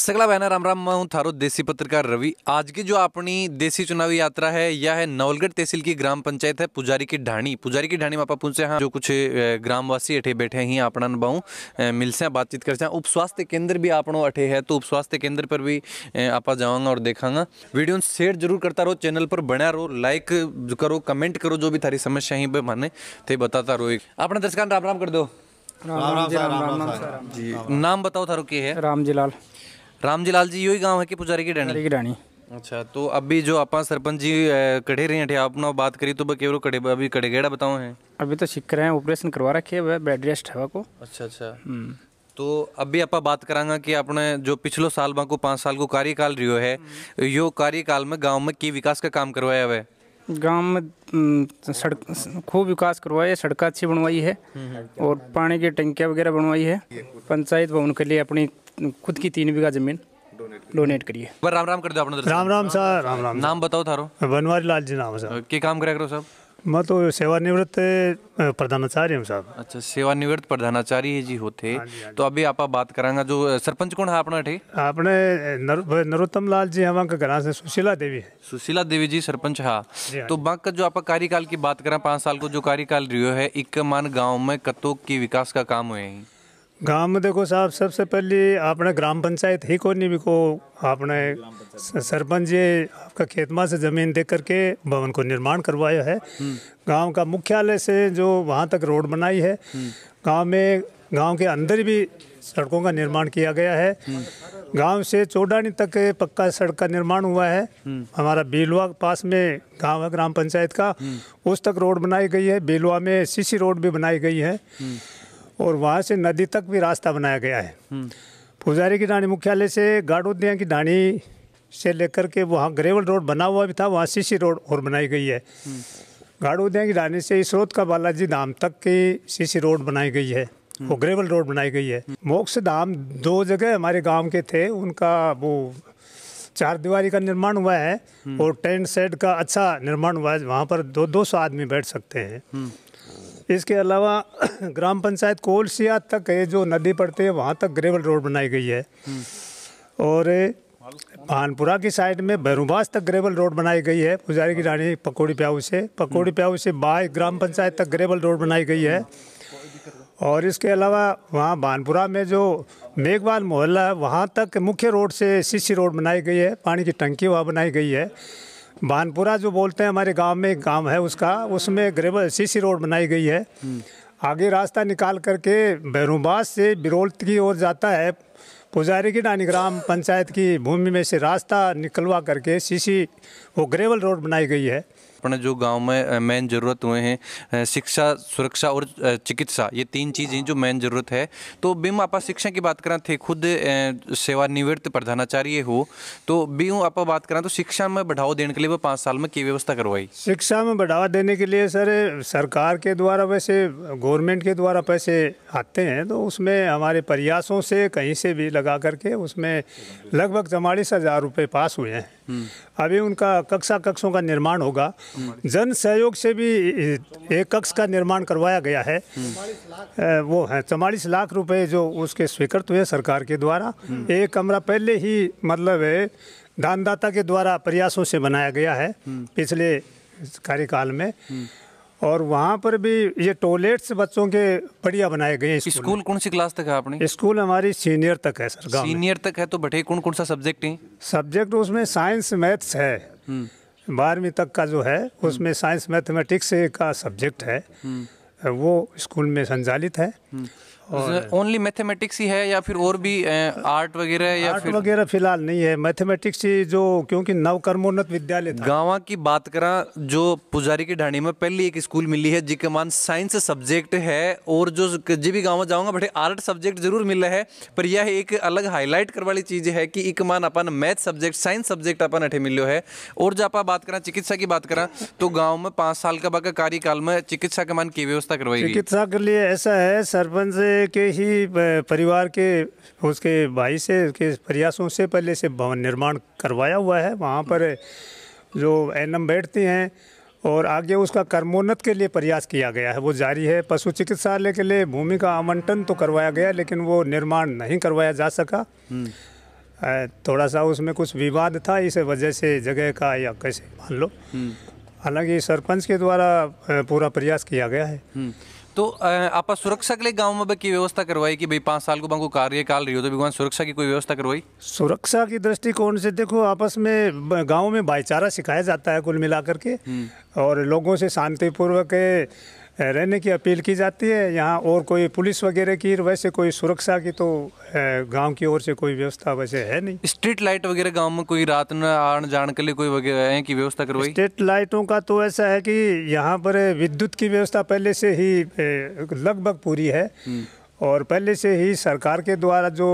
सगला बैनर राम राम मैं हूँ थारो देसी पत्रकार रवि आज की जो अपनी देसी चुनावी यात्रा है यह है नवलगढ़ तहसील की ग्राम पंचायत है पुजारी की ढाणी पुजारी की ढाणी में आप पहुंचे हैं हाँ, जो कुछ ग्रामवासी अठे बैठे हैं अपना अनुभव मिलसे बातचीत करते हैं उप स्वास्थ्य केंद्र भी आपनों अठे है तो उप स्वास्थ्य केंद्र पर भी आप जाऊँगा और देखागा वीडियो शेयर जरूर करता रहो चैनल पर बना रहो लाइक करो कमेंट करो जो भी थारी समस्या है माने तो बताता रहो अपना दर्शकान राम राम कर दो राम राम जी नाम बताओ थारो की है राम रामजीलाल राम जी लाल जी यही गाँव है कि पुजारी की डाणी की डाणी अच्छा तो अभी जो आप सरपंच जी कड़े रहे हैं आप ना बात करी तो केवल कड़े अभी कड़े गेड़ा बताओ हैं अभी तो सीख रहे हैं ऑपरेशन करवा रखे है बेड रेस्ट है को अच्छा अच्छा हम्म। तो अभी आप बात करांगा कि आपने जो पिछले साल को पाँच साल को कार्यकाल रियो है यो कार्यकाल में गांव में की विकास का काम करवाया हुआ गांव में हम्म, सड़क खूब विकास करवाया है सड़क अच्छी बनवाई है हम्म। और पानी की टंकियाँ वगैरह बनवाई है पंचायत भवन के लिए अपनी खुद की तीन बीघा जमीन डोनेट करिए राम राम कर दो अपना राम राम सर राम राम नाम बताओ थारो बनवारी लाल जी नाम सर के काम करा करो साहब मैं तो सेवानिवृत्त प्रधानाचार्य हूँ साहब अच्छा सेवानिवृत्त प्रधानाचार्य जी होते हाँ हाँ तो अभी आप बात करांगा जो सरपंच कौन है अपना ठे आपने नरोत्तम लाल जी हम घर से सुशीला देवी सुशीला देवी जी सरपंच हाँ, हाँ तो बाक का जो आप कार्यकाल की बात करा पाँच साल को जो कार्यकाल रियो है इक्क मान गाँव में कतो के विकास का काम हुए हैं में देखो साहब सबसे पहले आपने ग्राम पंचायत ही को भी को आपने सरपंच जी आपका खेतमा से ज़मीन दे करके भवन को निर्माण करवाया है गांव का मुख्यालय से जो वहाँ तक रोड बनाई है गांव में गांव के अंदर भी सड़कों का निर्माण किया गया है गांव से चौडानी तक पक्का सड़क का निर्माण हुआ है हमारा बेलवा पास में गांव है ग्राम पंचायत का उस तक रोड बनाई गई है बेलुआ में सीसी रोड भी बनाई गई है और वहाँ से नदी तक भी रास्ता बनाया गया है हम्म। पुजारी की डाणी मुख्यालय से गाड़ोदिया की डाणी से लेकर के वहाँ ग्रेवल रोड बना हुआ भी था वहाँ सीसी रोड और बनाई गई है हम्म। गाड़ोदिया की डाणी से स्रोत का बालाजी धाम तक की सीसी रोड बनाई गई है वो हम्म। ग्रेवल रोड बनाई गई है मोक्ष धाम दो जगह हमारे गांव के थे उनका वो चार दीवारी का निर्माण हुआ है और टेंट सेट का अच्छा निर्माण हुआ है वहाँ पर दो दो सौ आदमी बैठ सकते हैं इसके अलावा ग्राम पंचायत कोलसिया तक ये जो नदी पड़ती है वहाँ तक ग्रेवल रोड बनाई गई है और भानपुरा की साइड में बैरूबास तक ग्रेवल रोड बनाई गई है पुजारी की रानी पकौड़ी प्याऊ से पकौड़ी प्याऊ से बाय ग्राम पंचायत तक ग्रेवल रोड बनाई गई है और इसके अलावा वहाँ भानपुरा में जो मेघवाल मोहल्ला है वहाँ तक मुख्य रोड से सीसी रोड बनाई गई है पानी की टंकी वहाँ बनाई गई है बानपुरा जो बोलते हैं हमारे गांव में एक गांव है उसका उसमें ग्रेवल सीसी रोड बनाई गई है आगे रास्ता निकाल करके बैरूबाज से बिरोल की ओर जाता है पुजारी की नानी ग्राम पंचायत की भूमि में से रास्ता निकलवा करके सीसी वो ग्रेवल रोड बनाई गई है अपने जो गांव में मेन ज़रूरत हुए हैं शिक्षा सुरक्षा और चिकित्सा ये तीन चीज़ हैं जो मेन ज़रूरत है तो बीम आप शिक्षा की बात करें थे खुद सेवानिवृत्त प्रधानाचार्य हो तो बीम आप बात करें तो शिक्षा में बढ़ावा देने के लिए वो पाँच साल में की व्यवस्था करवाई शिक्षा में बढ़ावा देने के लिए सर सरकार के द्वारा वैसे गवर्नमेंट के द्वारा पैसे आते हैं तो उसमें हमारे प्रयासों से कहीं से भी लगा करके उसमें लगभग चवालीस हज़ार रुपये पास हुए हैं अभी उनका कक्षा कक्षों का निर्माण होगा जन सहयोग से भी एक कक्ष का निर्माण करवाया गया है वो है चवालीस लाख रुपए जो उसके स्वीकृत हुए सरकार के द्वारा एक कमरा पहले ही मतलब है दानदाता के द्वारा प्रयासों से बनाया गया है पिछले कार्यकाल में और वहाँ पर भी ये टॉयलेट्स बच्चों के बढ़िया बनाए गए हैं स्कूल कौन सी क्लास तक है आपने स्कूल हमारी सीनियर तक है सर सीनियर तक है तो बैठे कौन कौन सा सब्जेक्ट है सब्जेक्ट उसमें साइंस मैथ्स है बारहवीं तक का जो है हम्म। उसमें साइंस मैथमेटिक्स का सब्जेक्ट है हम्म। वो स्कूल में संचालित है ओनली हम्म। मैथमेटिक्स ही है या फिर और भी आर्ट वगैरह या आर्ट वगैरह फिलहाल नहीं है मैथमेटिक्स ही जो क्योंकि नवकर्मोन्नत विद्यालय गाँव की बात करा जो पुजारी की ढाणी में पहली एक स्कूल मिली है जिसके मान साइंस सब्जेक्ट है और जो जी भी गाँव जाऊंगा बटे आर्ट सब्जेक्ट जरूर मिला है पर यह एक अलग हाईलाइट कर वाली चीज है कि एक मान अपन मैथ सब्जेक्ट साइंस सब्जेक्ट अपन अठे मिलो है और जब आप बात करा चिकित्सा की बात करा तो गाँव में पाँच साल का बाकी कार्यकाल में चिकित्सा के मान की व्यवस्था करवाई चिकित्सा के लिए ऐसा है सरपंच के ही परिवार के उसके भाई से के प्रयासों से पहले से भवन निर्माण करवाया हुआ है वहाँ पर जो एम बैठती हैं और आगे उसका कर्मोन्नत के लिए प्रयास किया गया है वो जारी है पशु चिकित्सालय के लिए भूमि का आवंटन तो करवाया गया लेकिन वो निर्माण नहीं करवाया जा सका हम्म। थोड़ा सा उसमें कुछ विवाद था इस वजह से जगह का या कैसे मान लो हम्म। हालांकि सरपंच के द्वारा पूरा प्रयास किया गया है हम्म। तो आप सुरक्षा के लिए गाँव में की व्यवस्था करवाई कि भाई पाँच साल को बांको कार्यकाल रही हो तो भगवान सुरक्षा की कोई व्यवस्था करवाई सुरक्षा की दृष्टिकोण से देखो आपस में गाँव में भाईचारा सिखाया जाता है कुल मिलाकर के हम्म। और लोगों से शांतिपूर्वक रहने की अपील की जाती है यहाँ और कोई पुलिस वगैरह की वैसे कोई सुरक्षा की तो गांव की ओर से कोई व्यवस्था वैसे है नहीं स्ट्रीट लाइट वगैरह गांव में कोई रात में आन जान के लिए कोई वगैरह है व्यवस्था करवाई स्ट्रीट लाइटों का तो ऐसा है कि यहाँ पर विद्युत की व्यवस्था पहले से ही लगभग पूरी है हम्म। और पहले से ही सरकार के द्वारा जो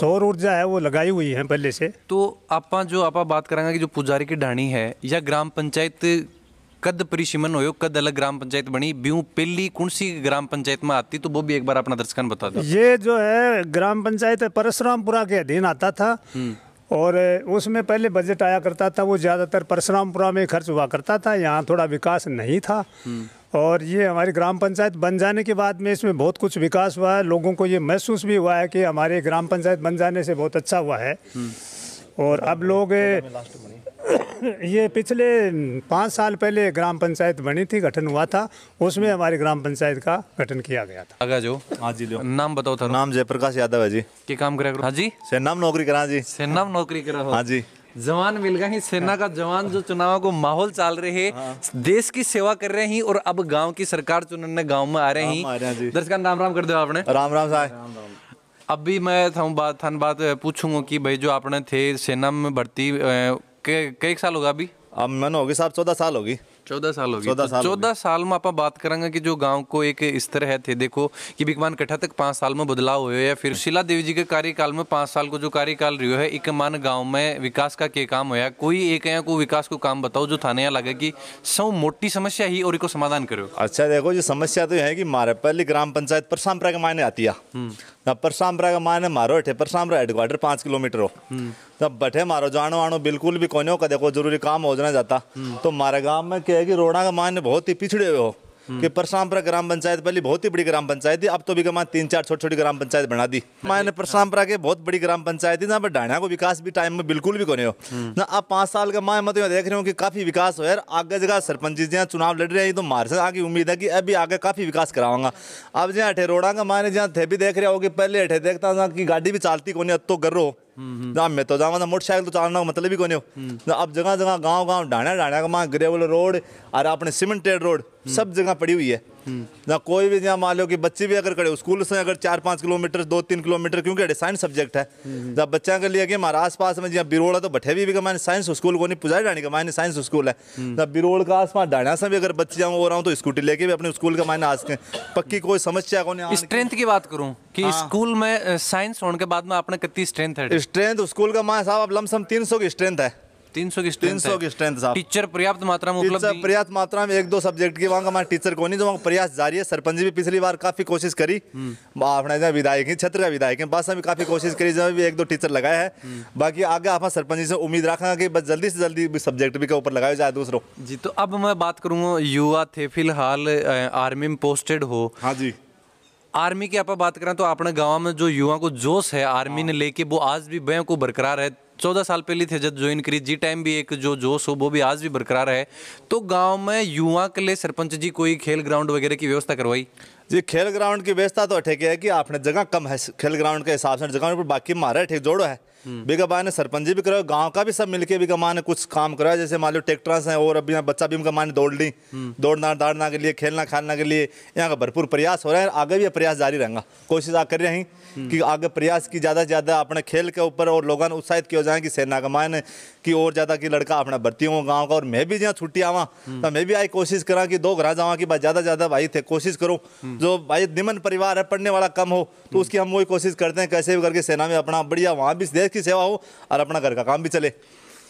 सौर ऊर्जा है वो लगाई हुई है पहले से तो आप जो आप बात करेंगे कि जो पुजारी की ढाणी है या ग्राम पंचायत कद परिसीमन हो कद अलग ग्राम पंचायत बनी ब्यू पेली कौन सी ग्राम पंचायत में आती तो वो भी एक बार अपना दर्शकान बता दो ये जो है ग्राम पंचायत परशुरामपुरा के अधीन आता था हम्म। और उसमें पहले बजट आया करता था वो ज़्यादातर परशुरामपुरा में खर्च हुआ करता था यहाँ थोड़ा विकास नहीं था हम्म। और ये हमारी ग्राम पंचायत बन जाने के बाद में इसमें बहुत कुछ विकास हुआ है लोगों को ये महसूस भी हुआ है कि हमारे ग्राम पंचायत बन जाने से बहुत अच्छा हुआ है हम्म। और अब लोग ये पिछले पाँच साल पहले ग्राम पंचायत बनी थी गठन हुआ था उसमें हमारी ग्राम पंचायत का गठन किया गया था अगर जो हाँ जी लो नाम बताओ था नाम जयप्रकाश यादव है जी के काम करा करो हाँ जी सेनाम नौकरी करा जी सेनाम नौकरी करा हाँ जी जवान मिल गए सेना का जवान जो चुनाव को माहौल चाल रहे हैं हाँ। देश की सेवा कर रहे हैं और अब गांव की सरकार चुनने गांव में आ रहे हैं दर्शक राम राम कर दो आपने राम राम साहब अभी मैं बात बात पूछूंगा कि भाई जो आपने थे सेना में भर्ती કઈ साल होगा अभी अब मैंने होगी साहब चौदह साल होगी चौदह साल होगी चौदह तो साल चौदह साल में आप बात करेंगे कि जो गांव को एक इस तरह है थे देखो कि बिकमान कट्ठा तक पाँच साल में बदलाव हुए या फिर शिला देवी जी के कार्यकाल में पाँच साल को जो कार्यकाल रही है एक मान गांव में विकास का के काम होया कोई एक या को विकास को काम बताओ जो थाने लगे की सौ मोटी समस्या ही और समाधान करो अच्छा देखो जो समस्या तो है की मारे पहले ग्राम पंचायत पर सांप्रा के मायने आती है हम्म। परसामरा का माने है मारो अठे परसाम हेडक्वार्टर पाँच किलोमीटर हो हम्म। तब तो बैठे मारो जानो आनो बिल्कुल भी कोने हो कदे को जरूरी काम हो जाना जाता हम्म। तो मारे गाँव में क्या है कि रोड़ा का मान बहुत ही पिछड़े हुए हो कि हम्म। परसामपुरा ग्राम पंचायत पहले बहुत ही बड़ी ग्राम पंचायत थी अब तो भी कमा तीन चार छोटी छोटी ग्राम पंचायत बना दी मैंने हम्म। परसामपुरा के बहुत बड़ी ग्राम पंचायत थी जहाँ पर डाणा को विकास भी टाइम में बिल्कुल भी कोने हो हम्म। ना अब पांच साल का मैं मत तो देख रहे हूँ कि काफ़ी विकास हो यार आगे जगह सरपंच जी जहाँ चुनाव लड़ रहे हैं तो मार से आगे उम्मीद है कि अभी आगे काफ़ी विकास कराऊंगा अब जहाँ रोड़ा का मैंने जहाँ थे भी देख रहा हो कि पहले अठे देखता था कि गाड़ी भी चलती कोने अब तो गर्रो ना मैं तो जावा ना मोटरसाइकिल तो चलाना मतलब ही कोने हो अब जगह जगह गांव गांव ढाणा ढाणा का मां ग्रेवल रोड और अपने सीमेंटेड रोड सब जगह पड़ी हुई है ना कोई भी जहाँ मान लो कि बच्चे भी अगर खड़े स्कूल से अगर चार पाँच किलोमीटर दो तीन किलोमीटर क्योंकि साइंस सब्जेक्ट है हम्म। जब बच्चा के लिए कि हमारा आस पास में जहाँ बिरोड़ है तो भठे भी, मैंने साइंस स्कूल को नहीं पुजारी डाने का मायने साइंस स्कूल है हम्म। जब बिरोड़ का आस पास डाणा से भी अगर बच्चे जहाँ हो रहा हूँ तो स्कूटी लेके भी अपने स्कूल का मायने आज पक्की कोई समस्या को नहीं स्ट्रेंथ की बात करूँ कि स्कूल हाँ। में साइंस होने के बाद में आपने कितनी स्ट्रेंथ है स्ट्रेंथ स्कूल का माया साहब अब लमसम तीन की स्ट्रेंथ है तीन सौ की तीन सौ की स्ट्रेंथ साहब टीचर पर्याप्त मात्रा में उपलब्ध पर्याप्त मात्रा में एक दो सब्जेक्ट की वहाँ हमारे टीचर को नहीं जो तो प्रयास जारी है सरपंच भी पिछली बार काफी कोशिश करी हम्म। अपने विधायक है छत्र विधायक है बस भी काफी कोशिश करी जब एक दो टीचर लगाया है बाकी आगे आप सरपंच से उम्मीद रखा कि बस जल्दी से जल्दी सब्जेक्ट भी के ऊपर लगाया जाए दूसरों जी तो अब मैं बात करूंगा युवा थे फिलहाल आर्मी में पोस्टेड हो हाँ जी आर्मी की आप बात करें तो अपने गांव में जो युवा को जोश है आर्मी ने हाँ। लेके वो आज भी बैंक को बरकरार है चौदह साल पहले थे जब जो इनक्रीज जी टाइम भी एक जो जोश हो वो भी आज भी बरकरार है तो गांव में युवा के लिए सरपंच जी कोई खेल ग्राउंड वगैरह की व्यवस्था करवाई जी खेल ग्राउंड की व्यवस्था तो अठे है कि आपने जगह कम है खेल ग्राउंड के हिसाब से जगह पर बाकी मारा है ठीक जोड़ो है हम्म। बिगबा ने सरपंच भी करो गांव का भी सब मिलके बिगमा ने कुछ काम करो जैसे मान लो ट्रेक्टर है और अभी यहाँ बच्चा भी उनका ने दौड़ ली हम्म। दौड़ना दाड़ना के लिए खेलना खेलना के लिए यहाँ का भरपूर प्रयास हो रहा है आगे भी प्रयास जारी रहेगा कोशिश आ कर हैं हम्म। कि आगे प्रयास की ज़्यादा से ज़्यादा अपने खेल के ऊपर और लोगों ने उत्साहित किया जाए कि सेना का कमान की और ज़्यादा की लड़का अपना भर्ती हो गाँव का और मैं भी जहाँ छुट्टी आवा तो मैं भी आई कोशिश करा कि दो घर जावा बात ज़्यादा से ज़्यादा भाई थे कोशिश करो हम्म। जो भाई निमन परिवार है पढ़ने वाला कम हो तो हम्म। उसकी हम वही कोशिश करते हैं कैसे भी करके सेना में अपना बढ़िया वहाँ भी देश की सेवा हो और अपना घर का काम भी चले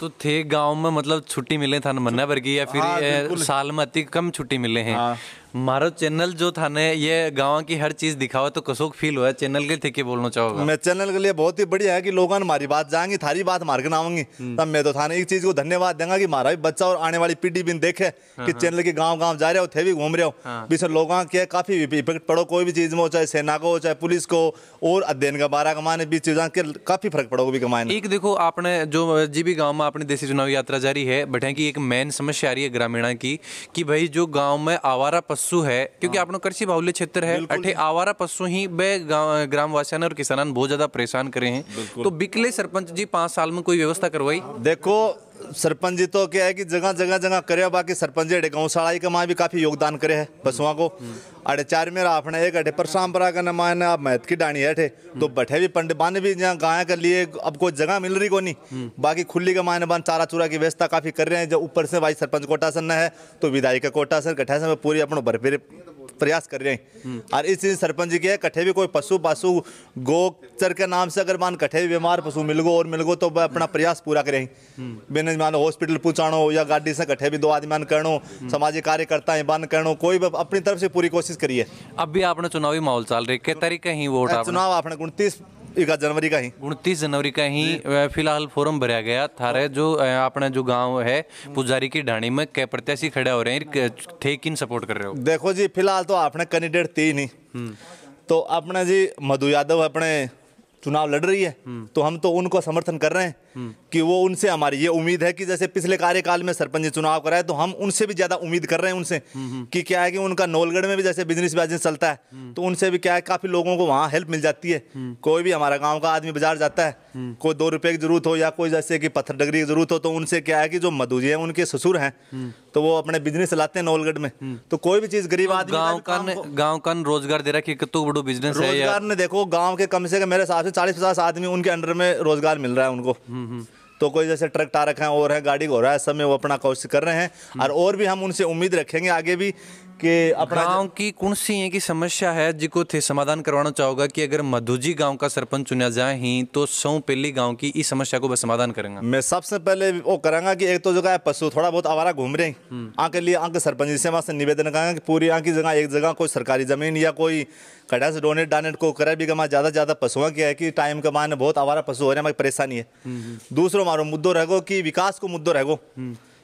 तो थे गांव में मतलब छुट्टी मिले था मन्ना की या फिर हाँ, साल में अति कम छुट्टी मिले हैं हाँ। मारो चैनल जो था ने ये गाँव की हर चीज दिखावा तो कसोक फील हुआ चैनल के लिए बोलना चाहोगा मैं चैनल के लिए बहुत ही बढ़िया है कि लोग हमारी बात जाएंगी थारी बात मार के ना आऊंगी हम्म। तब मैं तो थाने एक चीज को धन्यवाद देंगे कि मारा भी बच्चा और आने वाली पीढ़ी भी देखे हाँ, कि हाँ। चैनल के गाँव गाँव जा रहे हो थे भी घूम रहे हो हाँ। बीस लोग के काफी इफेक्ट पड़ो कोई भी चीज में हो चाहे सेना को हो चाहे पुलिस को और अध्ययन का बारह कमाने बीस चीजों के काफी फर्क पड़ो भी कमाने एक देखो आपने जो जी भी गाँव में अपनी देशी चुनाव यात्रा जारी है बैठे की एक मेन समस्या आ रही है ग्रामीणों की भाई जो गाँव में आवारा पशु है क्योंकि हाँ। आपनो कृषि बाहुल्य क्षेत्र है अठे आवारा पशु ही बे ग्रामवासियान और किसान बहुत ज्यादा परेशान करे हैं तो बिकले सरपंच जी पांच साल में कोई व्यवस्था करवाई देखो सरपंच जी तो क्या है कि जगह जगह जगह करे बाकी सरपंच जी गाँव सड़ाई का माँ भी काफ़ी योगदान करे है बसुआ को अड़े चार मेरा आपने एक अठे पर सांपरा का नमा ने आप महत की डाणी अठे तो बैठे भी पंडित बाने भी जहाँ गाय के लिए अब कोई जगह मिल रही को नहीं बाकी खुली का मायने बान चारा चूरा की व्यवस्था काफ़ी कर रहे हैं जब ऊपर से भाई सरपंच कोटासन है तो विधायिका कोटासन कठासन में पूरी अपनों भरपेरे प्रयास कर रहे हैं और इस सरपंच जी के कठे भी कोई पशु पशु गोचर के नाम से अगर मान कठे भी बीमार पशु मिलगो और मिलगो तो अपना प्रयास पूरा करें बिना मान हॉस्पिटल पहुँचाणो या गाड़ी से कठे भी दो आदमी मान करो सामाजिक कार्यकर्ता बंद करो कोई भी अपनी तरफ से पूरी कोशिश करिए अब भी आपने चुनावी माहौल चल रही है तरीके ही वोट चुनाव आपने उनतीस इक्कीस जनवरी का ही उनतीस जनवरी का ही फिलहाल फोरम भरा गया थारे जो अपना जो गाँव है पुजारी की ढाणी में क्या प्रत्याशी खड़े हो रहे हैं थे किन सपोर्ट कर रहे हो देखो जी फिलहाल तो आपने कैंडिडेट थी नहीं हम्म। तो अपने जी मधु यादव अपने चुनाव लड़ रही है तो हम तो उनको समर्थन कर रहे हैं कि वो उनसे हमारी ये उम्मीद है कि जैसे पिछले कार्यकाल में सरपंच चुनाव कराए तो हम उनसे भी ज़्यादा उम्मीद कर रहे हैं उनसे कि क्या है कि उनका नोलगढ़ में भी जैसे बिजनेस बिजनेस चलता है तो उनसे भी क्या है काफ़ी लोगों को वहाँ हेल्प मिल जाती है कोई भी हमारा गाँव का आदमी बाजार जाता है कोई दो रुपये की जरूरत हो या कोई जैसे कि पत्थर डगरी की जरूरत हो तो उनसे क्या है कि जो मधुजी है उनके ससुर हैं तो वो अपने बिजनेस चलाते हैं नोलगढ़ में हम्म। तो कोई भी चीज गरीब तो आदमी गांव तो का गांव का रोजगार दे रहा है कितना बड़ो बिजनेस रोजगार ने देखो गांव के कम से कम मेरे हिसाब से चालीस पचास आदमी उनके अंडर में रोजगार मिल रहा है उनको हम्म, हम्म। तो कोई जैसे ट्रक टारक है और है गाड़ी घोड़ा है सब में वो अपना कोशिश कर रहे हैं और और भी हम उनसे उम्मीद रखेंगे आगे भी કે गांव की कौन सी है की समस्या है जिको थे समाधान करवाना चाहोगा कि अगर मधुजी गांव का सरपंच चुना जाए ही तो सौ पेली गांव की इस समस्या को समाधान करेंगे मैं सबसे पहले वो करांगा कि एक तो जगह है पशु थोड़ा बहुत आवारा घूम रहे हैं हम्म। आके लिए आके सरपंच जी से वहाँ से निवेदन करेंगे कि पूरी आँख की जगह एक जगह कोई सरकारी जमीन या कोई कड़ा से डोनेट डानेट को करे भी कमा ज़्यादा ज़्यादा पशुआ की है कि टाइम कमान बहुत आवारा पशु हो रहे हैं हमारी परेशानी है हम्म, हम्म। दूसरों मारो मुद्दों रहो कि विकास को मुद्दों रहो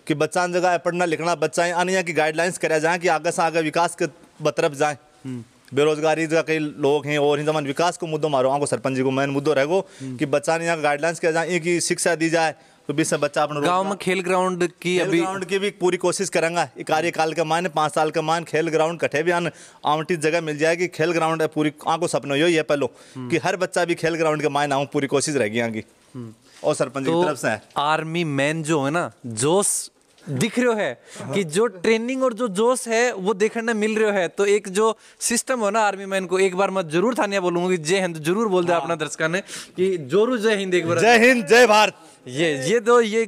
कि बच्चा जगह पढ़ना लिखना बच्चा आने की गाइडलाइंस करा जाए कि आगे से आगे विकास के बतरफ जाए हम्म। बेरोजगारी जगह कई लोग हैं और जमान विकास को मुद्दों मारो आपको सरपंच जी को मेन मुद्दों रहो हम्म। कि बच्चा ने यहाँ गाइडलाइंस किया जाए की शिक्षा दी जाए तो बीस बच्चा अपना गांव में खेल ग्राउंड की खेल अभी ग्राउंड की भी पूरी कोशिश करेंगे कार्यकाल का मान पाँच साल का मान खेल ग्राउंड कठे भी आन आवंटित जगह मिल जाएगी खेल ग्राउंड है पूरी आपको सपनों यही है पहलो हम्म। कि हर बच्चा भी खेल ग्राउंड के मान आऊँ पूरी कोशिश रहेगी यहाँ हम्म। और सरपंच तो की तरफ से आर्मी मैन जो है ना जोश दिख रहे है कि हाँ। जो ट्रेनिंग और जो जोश है वो देखने मिल रहे है तो एक जो सिस्टम हो ना आर्मी मैन को एक बार मैं जरूर था बोलूंगा जय हिंद जरूर बोल दे हाँ। अपना दर्शक ने कि जोरू जय हिंद एक बार जय हिंद जय भारत ये ये दो तो ये